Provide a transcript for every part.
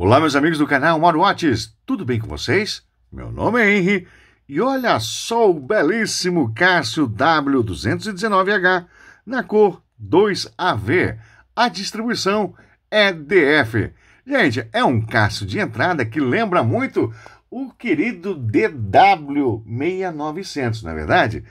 Olá, meus amigos do canal Mauro Watts, tudo bem com vocês? Meu nome é Henry e olha só o belíssimo Cássio W219H na cor 2AV. A distribuição é DF. Gente, é um Cássio de entrada que lembra muito o querido DW6900, na é verdade?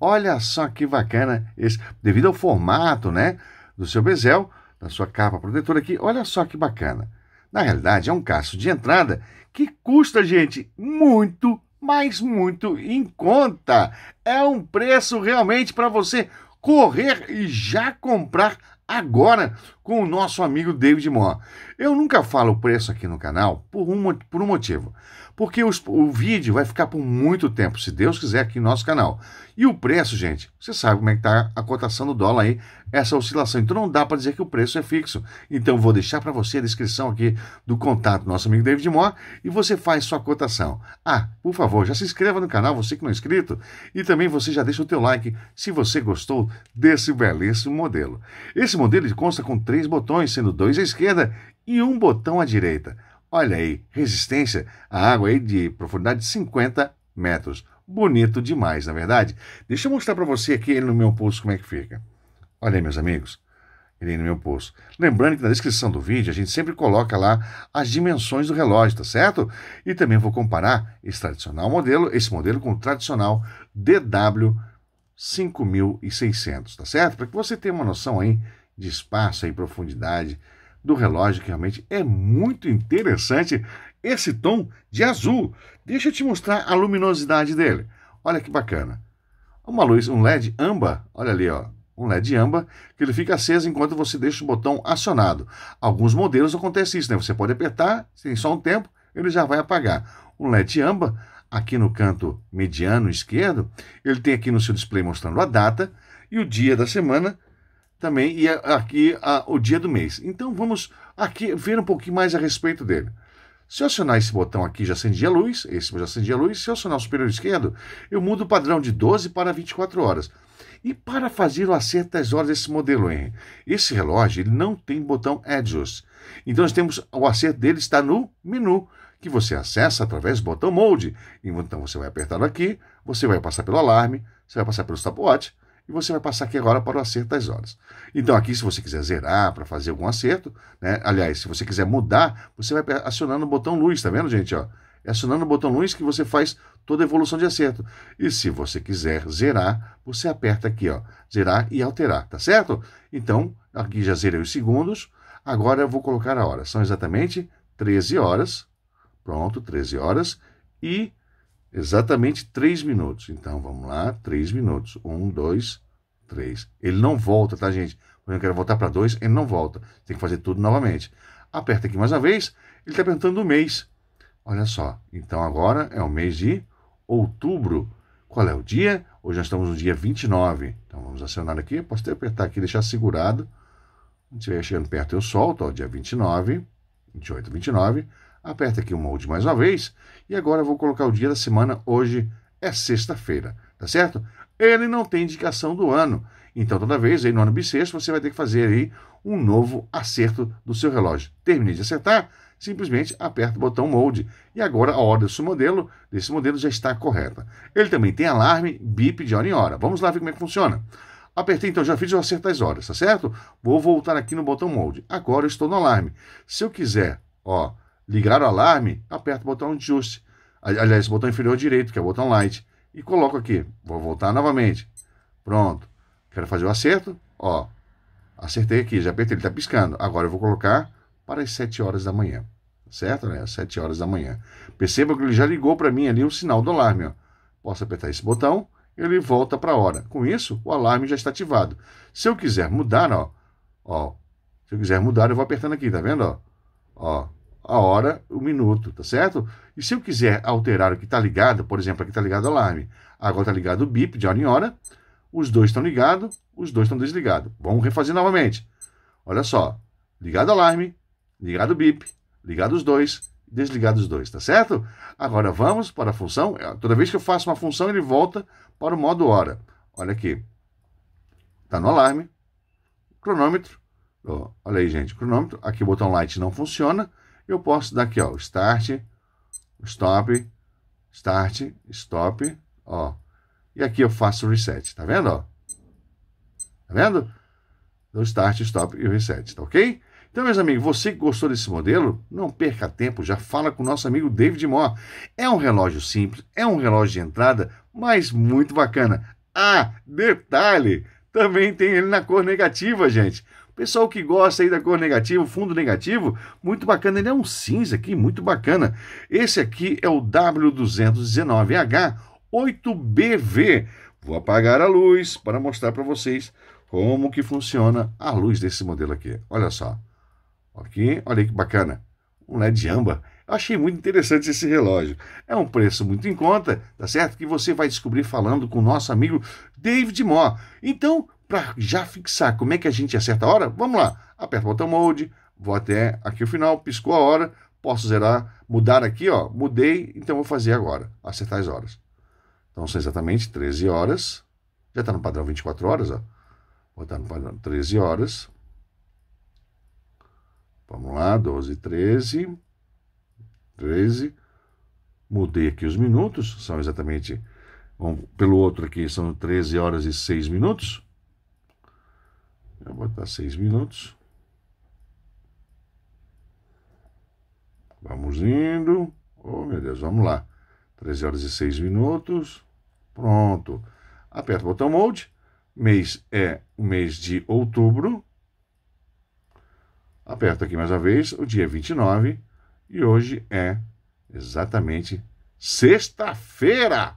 Olha só que bacana esse, devido ao formato, né, do seu bezel, da sua capa protetora aqui, olha só que bacana. Na realidade, é um caço de entrada que custa, gente, muito, mas muito em conta. É um preço realmente para você correr e já comprar agora com o nosso amigo David Moore. Eu nunca falo o preço aqui no canal por um, por um motivo porque os, o vídeo vai ficar por muito tempo, se Deus quiser, aqui no nosso canal. E o preço, gente, você sabe como é que está a cotação do dólar aí, essa oscilação. Então não dá para dizer que o preço é fixo. Então vou deixar para você a descrição aqui do contato do nosso amigo David Moore e você faz sua cotação. Ah, por favor, já se inscreva no canal, você que não é inscrito, e também você já deixa o teu like se você gostou desse belíssimo modelo. Esse modelo consta com três botões, sendo dois à esquerda e um botão à direita. Olha aí, resistência à água aí de profundidade de 50 metros. Bonito demais, na é verdade. Deixa eu mostrar para você aqui ele no meu pulso como é que fica. Olha aí, meus amigos. Ele aí no meu pulso. Lembrando que na descrição do vídeo a gente sempre coloca lá as dimensões do relógio, tá certo? E também vou comparar esse tradicional modelo, esse modelo com o tradicional DW 5600, tá certo? Para que você tenha uma noção aí de espaço e profundidade do relógio, que realmente é muito interessante esse tom de azul. Deixa eu te mostrar a luminosidade dele. Olha que bacana. Uma luz, um LED amba, olha ali, ó, um LED amba, que ele fica aceso enquanto você deixa o botão acionado. Alguns modelos acontece isso, né? Você pode apertar, sem só um tempo, ele já vai apagar. Um LED amba, aqui no canto mediano esquerdo, ele tem aqui no seu display mostrando a data e o dia da semana também e aqui a, o dia do mês. Então vamos aqui ver um pouquinho mais a respeito dele. Se eu acionar esse botão aqui, já acende a luz, esse já acende a luz. Se eu acionar o superior esquerdo, eu mudo o padrão de 12 para 24 horas. E para fazer o acerto das horas desse modelo, em esse relógio ele não tem botão Adjust. Então nós temos o acerto dele está no menu, que você acessa através do botão Mode. Então você vai apertar aqui, você vai passar pelo alarme, você vai passar pelo stopwatch, e você vai passar aqui agora para o acerto das horas. Então, aqui, se você quiser zerar para fazer algum acerto, né? aliás, se você quiser mudar, você vai acionando o botão luz, tá vendo, gente? Ó, é acionando o botão luz que você faz toda a evolução de acerto. E se você quiser zerar, você aperta aqui, ó, zerar e alterar, tá certo? Então, aqui já zerei os segundos, agora eu vou colocar a hora. São exatamente 13 horas, pronto, 13 horas e Exatamente três minutos. Então vamos lá, três minutos. Um, dois, três. Ele não volta, tá, gente? Quando eu quero voltar para dois, ele não volta. Tem que fazer tudo novamente. Aperta aqui mais uma vez. Ele está perguntando o mês. Olha só. Então agora é o mês de outubro. Qual é o dia? Hoje nós estamos no dia 29. Então vamos acionar aqui. posso até apertar aqui e deixar segurado. Se estiver chegando perto, eu solto. Ó, dia 29, 28, 29. Aperta aqui o molde mais uma vez. E agora eu vou colocar o dia da semana. Hoje é sexta-feira, tá certo? Ele não tem indicação do ano. Então, toda vez, aí no ano bissexto, você vai ter que fazer aí um novo acerto do seu relógio. Terminei de acertar, simplesmente aperta o botão Mode. E agora a ordem desse modelo, desse modelo já está correta. Ele também tem alarme, bip de hora em hora. Vamos lá ver como é que funciona. Apertei, então, já fiz o acerto das horas, tá certo? Vou voltar aqui no botão Mode. Agora eu estou no alarme. Se eu quiser, ó, ligar o alarme, aperto o botão de ajuste. Aliás, o botão inferior direito, que é o botão light. E coloco aqui. Vou voltar novamente. Pronto. Quero fazer o acerto. Ó, acertei aqui, já apertei, ele está piscando. Agora eu vou colocar para as 7 horas da manhã. Certo, né? 7 horas da manhã. Perceba que ele já ligou para mim ali o sinal do alarme. Ó. Posso apertar esse botão, ele volta para a hora. Com isso, o alarme já está ativado. Se eu quiser mudar, ó, ó, se eu quiser mudar, eu vou apertando aqui, tá vendo? Ó, ó a hora, o minuto, tá certo? E se eu quiser alterar o que está ligado, por exemplo, aqui está ligado o alarme, agora está ligado o bip de hora em hora, os dois estão ligados, os dois estão desligados. Vamos refazer novamente. Olha só, ligado o alarme, ligado o bip, ligado os dois, desligado os dois, tá certo? Agora vamos para a função, eh, toda vez que eu faço uma função, ele volta para o modo hora. Olha aqui, está no alarme, cronômetro, olha aí gente, cronômetro, aqui o botão light não funciona, eu posso dar aqui, ó, o start, stop, start, stop, ó. E aqui eu faço o reset, tá vendo, ó? Tá vendo? Então, start, stop e o reset, tá ok? Então, meus amigos, você que gostou desse modelo, não perca tempo, já fala com o nosso amigo David Moore. É um relógio simples, é um relógio de entrada, mas muito bacana. Ah, detalhe, também tem ele na cor negativa, gente. Pessoal que gosta aí da cor negativa, fundo negativo, muito bacana. Ele é um cinza aqui, muito bacana. Esse aqui é o W219H8BV. Vou apagar a luz para mostrar para vocês como que funciona a luz desse modelo aqui. Olha só. Aqui, olha que bacana. Um LED âmbar. Eu achei muito interessante esse relógio. É um preço muito em conta, tá certo? Que você vai descobrir falando com o nosso amigo David Mó. Então, para já fixar como é que a gente acerta a hora, vamos lá. Aperto o botão mode, vou até aqui o final, piscou a hora, posso zerar, mudar aqui, ó, mudei, então vou fazer agora, acertar as horas. Então são exatamente 13 horas, já está no padrão 24 horas, ó. Vou botar no padrão 13 horas. Vamos lá, 12, 13, 13. Mudei aqui os minutos, são exatamente, vamos, pelo outro aqui, são 13 horas e 6 minutos. Vou botar seis minutos. Vamos indo. Oh, meu Deus, vamos lá. 13 horas e 6 minutos. Pronto. Aperta o botão Mode. Mês é o mês de outubro. Aperto aqui mais uma vez. O dia 29. É e hoje é exatamente sexta-feira.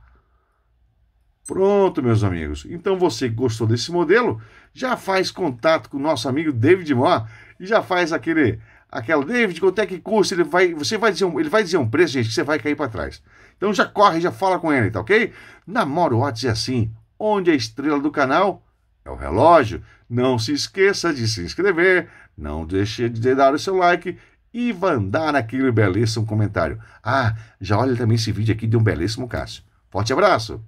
Pronto, meus amigos. Então você gostou desse modelo, já faz contato com o nosso amigo David Mó e já faz aquele aquela David, quanto é que custa? Ele vai, você vai dizer um, ele vai dizer um preço, gente, que você vai cair para trás. Então já corre, já fala com ele, tá OK? Namoro Watts é assim, onde a estrela do canal é o relógio. Não se esqueça de se inscrever, não deixe de dar o seu like e mandar aquele belíssimo comentário. Ah, já olha também esse vídeo aqui de um belíssimo Cássio. Forte abraço!